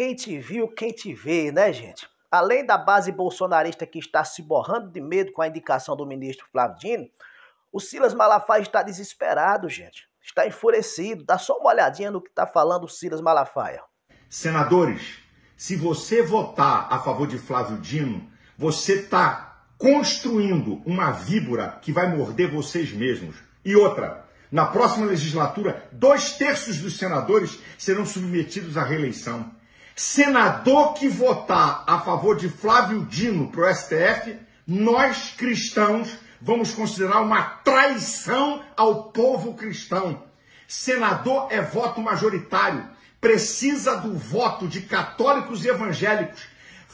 Quem te viu, quem te vê, né, gente? Além da base bolsonarista que está se borrando de medo com a indicação do ministro Flávio Dino, o Silas Malafaia está desesperado, gente. Está enfurecido. Dá só uma olhadinha no que está falando o Silas Malafaia. Senadores, se você votar a favor de Flávio Dino, você está construindo uma víbora que vai morder vocês mesmos. E outra, na próxima legislatura, dois terços dos senadores serão submetidos à reeleição senador que votar a favor de Flávio Dino para o STF, nós cristãos vamos considerar uma traição ao povo cristão. Senador é voto majoritário, precisa do voto de católicos e evangélicos.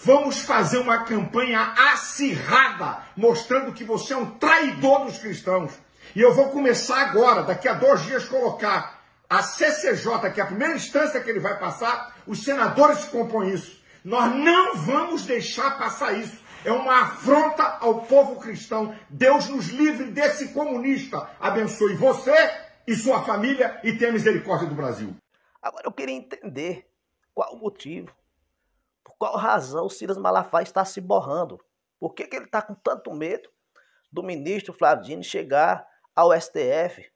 Vamos fazer uma campanha acirrada, mostrando que você é um traidor dos cristãos. E eu vou começar agora, daqui a dois dias, colocar a CCJ, que é a primeira instância que ele vai passar, os senadores compõem isso. Nós não vamos deixar passar isso. É uma afronta ao povo cristão. Deus nos livre desse comunista. Abençoe você e sua família e tenha misericórdia do Brasil. Agora eu queria entender qual o motivo, por qual razão o Silas Malafaia está se borrando. Por que, que ele está com tanto medo do ministro Dini chegar ao STF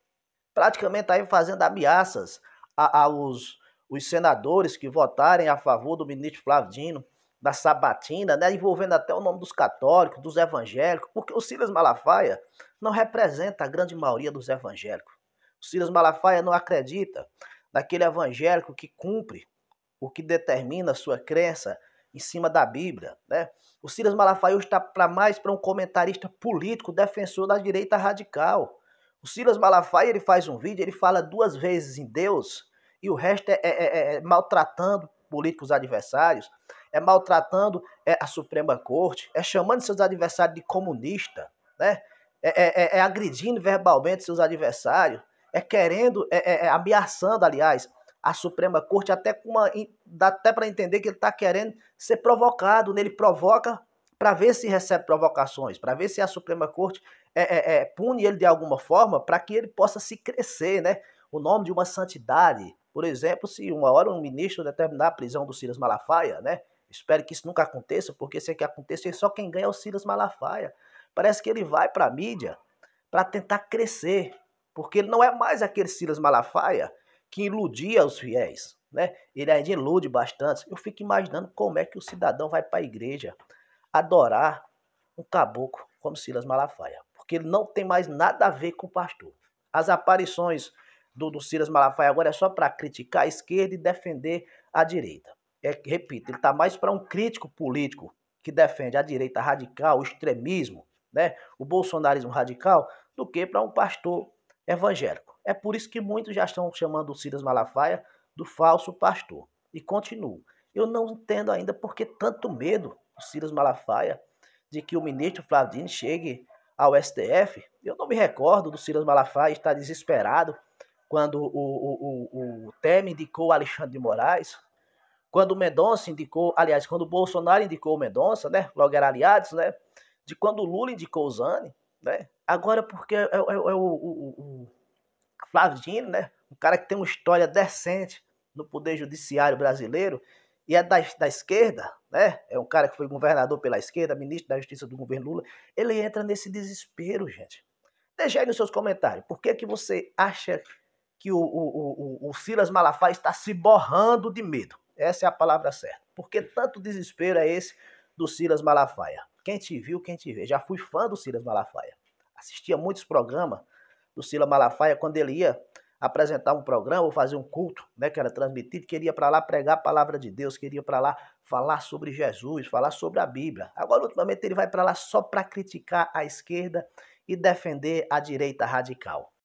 praticamente tá aí fazendo ameaças aos os senadores que votarem a favor do ministro Flávio Dino, da Sabatina, né, envolvendo até o nome dos católicos, dos evangélicos, porque o Silas Malafaia não representa a grande maioria dos evangélicos. O Silas Malafaia não acredita naquele evangélico que cumpre o que determina a sua crença em cima da Bíblia. Né? O Silas Malafaia está para mais para um comentarista político, defensor da direita radical o Silas Malafaia ele faz um vídeo, ele fala duas vezes em Deus e o resto é, é, é, é maltratando políticos adversários, é maltratando é, a Suprema Corte, é chamando seus adversários de comunista, né? é, é, é agredindo verbalmente seus adversários, é querendo, é, ameaçando, aliás, a Suprema Corte, até com uma, dá até para entender que ele está querendo ser provocado, né? ele provoca para ver se recebe provocações, para ver se a Suprema Corte é, é, é, pune ele de alguma forma para que ele possa se crescer, né? O nome de uma santidade. Por exemplo, se uma hora um ministro determinar a prisão do Silas Malafaia, né? Espero que isso nunca aconteça, porque se é que acontecer, só quem ganha é o Silas Malafaia. Parece que ele vai para a mídia para tentar crescer, porque ele não é mais aquele Silas Malafaia que iludia os fiéis, né? Ele ainda ilude bastante. Eu fico imaginando como é que o cidadão vai para a igreja adorar um caboclo como Silas Malafaia, porque ele não tem mais nada a ver com o pastor. As aparições do, do Silas Malafaia agora é só para criticar a esquerda e defender a direita. É, repito, ele está mais para um crítico político que defende a direita radical, o extremismo, né, o bolsonarismo radical, do que para um pastor evangélico. É por isso que muitos já estão chamando o Silas Malafaia do falso pastor. E continuo. Eu não entendo ainda por que tanto medo Silas Malafaia de que o ministro Flavini chegue ao STF. Eu não me recordo do Silas Malafaia estar desesperado quando o, o, o, o Temer indicou Alexandre de Moraes, quando o Mendonça indicou, aliás, quando o Bolsonaro indicou o Mendonça, né? Logo era aliados, né? De quando o Lula indicou o Zani, né? Agora porque é, é, é o, o, o né? Um cara que tem uma história decente no Poder Judiciário brasileiro, e é da, da esquerda, né? É um cara que foi governador pela esquerda, ministro da Justiça do governo Lula. Ele entra nesse desespero, gente. Deixe aí nos seus comentários. Por que, que você acha que o, o, o, o Silas Malafaia está se borrando de medo? Essa é a palavra certa. Porque tanto desespero é esse do Silas Malafaia? Quem te viu, quem te vê. Já fui fã do Silas Malafaia. Assistia muitos programas do Silas Malafaia quando ele ia apresentar um programa ou fazer um culto, né, que era transmitido, queria para lá pregar a palavra de Deus, queria para lá falar sobre Jesus, falar sobre a Bíblia. Agora, ultimamente, ele vai para lá só para criticar a esquerda e defender a direita radical.